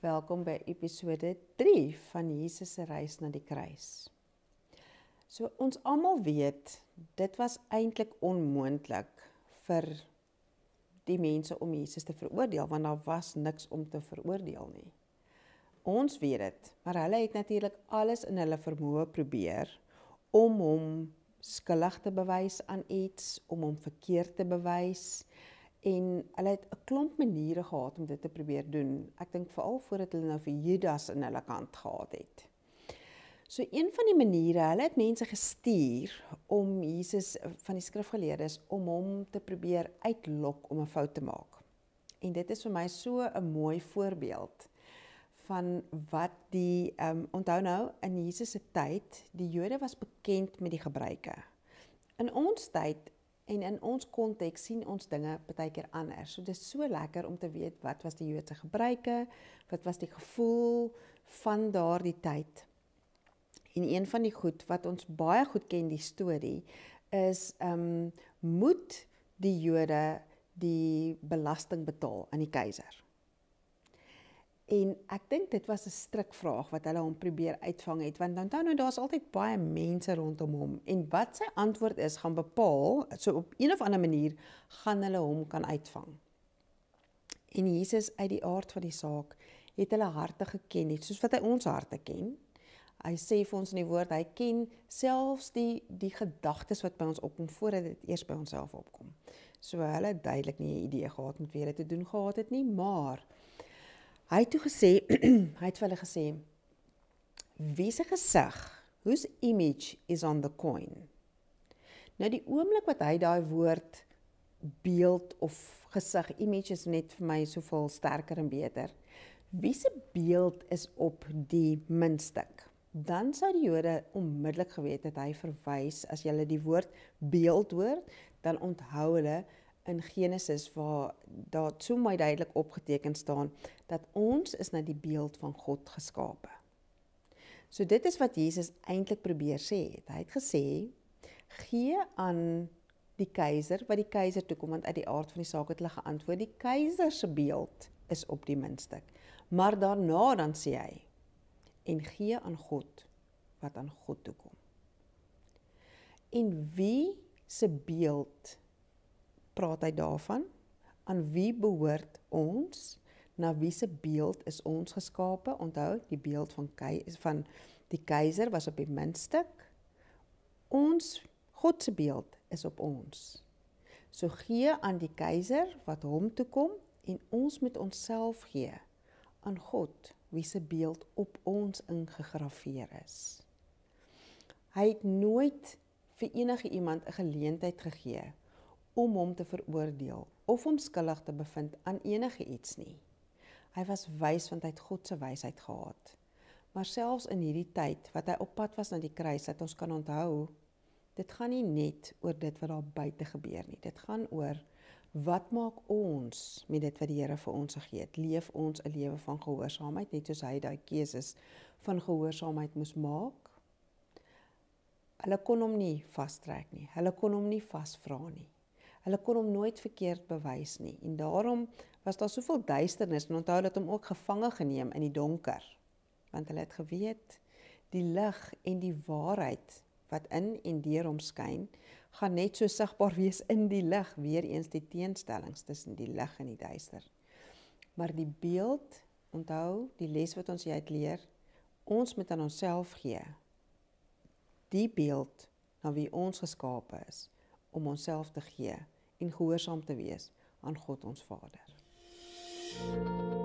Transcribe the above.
Welkom by episode 3 van Jesus se reis na die kruis. So ons almal weet, dit was eintlik onmoontlik vir die mense om Jesus te veroordeel want daar was niks om te veroordeel nie. Ons weet dit, maar hulle het natuurlik alles in hulle vermoë probeer om hom skuldig te bewys aan iets, om hom verkeerd te bewys en hulle het 'n klomp maniere gehad om dit te probeer doen. Ek dink veral voordat hulle nou vir Judas in hulle kant gehad het. So een van die maniere, hulle het mense gestuur om Jesus van die skrifgeleerdes om hom te probeer uitlok om 'n fout te maak. En dit is vir my so 'n mooi voorbeeld van wat die ehm um, onthou nou in Jesus se tyd, die Jode was bekend met die gebruike. In ons tyd En in ons konteks sien ons dinge baie keer anders. So dis so lekker om te weet wat was die Joodse gebruike, wat was die gevoel van daardie tyd. En een van die goed wat ons baie goed ken die storie is ehm um, moet die Jode die belasting betaal aan die keiser. En ek dink dit was 'n strikvraag wat hulle hom probeer uitvang het want onthou nou daar's altyd baie mense rondom hom en wat sy antwoord is gaan bepaal so op een of ander manier gaan hulle hom kan uitvang. En Jesus uit die aard van die saak het hulle harte geken net soos wat hy ons harte ken. Hy sê vir ons in die woord hy ken selfs die die gedagtes wat by ons opkom voordat dit eers by onsself opkom. So hulle het duidelik nie 'n idee gehad met wie hulle te doen gehad het nie, maar Hy het toe gesê, hy het vir hulle gesê, wie se gesig, whose image is on the coin. Nou die oomblik wat hy daai woord beeld of gesig image is net vir my soveel sterker en beter. Wie se beeld is op die muntstuk? Dan sou die Jode onmiddellik geweet het hy verwys as jy hulle die woord beeld hoor, dan onthou hulle in Genesis waar daar so my duidelik opgeteken staan dat ons is na die beeld van God geskape. So dit is wat Jesus eintlik probeer sê. Hy het gesê gee aan die keiser wat die keiser toe kom want uit die aard van die saak het hulle geantwoord die keiser se beeld is op die muntstuk. Maar daarna dan sê hy en gee aan God wat aan God toe kom. En wie se beeld praat hy daarvan aan wie behoort ons na wie se beeld is ons geskape onthou die beeld van kei is van die keiser was op die muntstuk ons god se beeld is op ons so gee aan die keiser wat hom toe kom en ons moet onsself gee aan god wie se beeld op ons ingegraveer is hy het nooit vir enige iemand 'n geleentheid gegee om hom te veroordeel of hom skuldig te bevind aan enige iets nie. Hy was wys want hy het God se wysheid gehad. Maar selfs in hierdie tyd wat hy op pad was na die kruis, het ons kan onthou, dit gaan nie net oor dit wat daar buite gebeur nie. Dit gaan oor wat maak ons met dit wat die Here vir ons gegee het? Leef ons 'n lewe van gehoorsaamheid net soos hy daai keuses van gehoorsaamheid moes maak? Hulle kon hom nie vastrek nie. Hulle kon hom nie vasvra nie hulle kon hom nooit verkeerd bewys nie en daarom was daar soveel duisternis en onthou dat hom ook gevange geneem in die donker want hulle het geweet die lig en die waarheid wat in en deur hom skyn gaan net so sigbaar wees in die lig weer eens die teenstellings tussen die lig en die duister maar die beeld onthou die les wat ons jy het leer ons moet aan onsself gee die beeld na wie ons geskape is om onsself te gee en gehoorsaam te wees aan God ons Vader. Musik